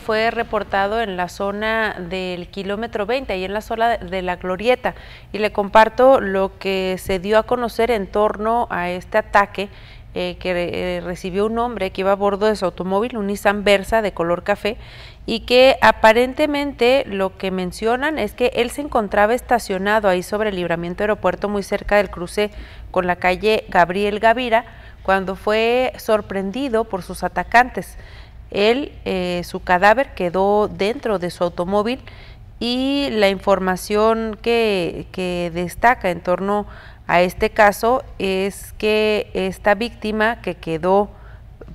fue reportado en la zona del kilómetro 20, ahí en la zona de la Glorieta, y le comparto lo que se dio a conocer en torno a este ataque eh, que eh, recibió un hombre que iba a bordo de su automóvil, un Nissan Versa de color café, y que aparentemente lo que mencionan es que él se encontraba estacionado ahí sobre el libramiento aeropuerto muy cerca del cruce con la calle Gabriel Gavira, cuando fue sorprendido por sus atacantes. Él, eh, su cadáver quedó dentro de su automóvil y la información que, que destaca en torno a este caso es que esta víctima que quedó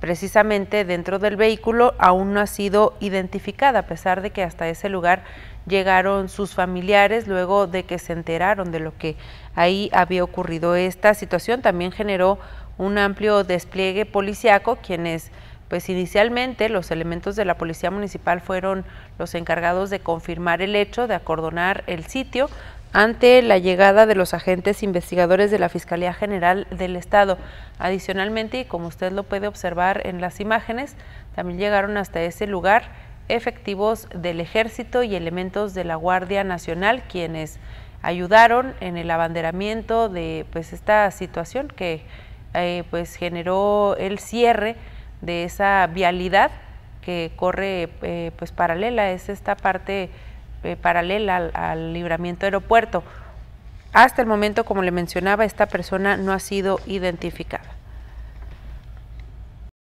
precisamente dentro del vehículo aún no ha sido identificada, a pesar de que hasta ese lugar llegaron sus familiares luego de que se enteraron de lo que ahí había ocurrido. Esta situación también generó un amplio despliegue policiaco, quienes pues inicialmente los elementos de la Policía Municipal fueron los encargados de confirmar el hecho, de acordonar el sitio, ante la llegada de los agentes investigadores de la Fiscalía General del Estado. Adicionalmente, y como usted lo puede observar en las imágenes, también llegaron hasta ese lugar efectivos del Ejército y elementos de la Guardia Nacional, quienes ayudaron en el abanderamiento de pues, esta situación que eh, pues, generó el cierre de esa vialidad que corre eh, pues paralela, es esta parte eh, paralela al, libramiento aeropuerto. Hasta el momento, como le mencionaba, esta persona no ha sido identificada.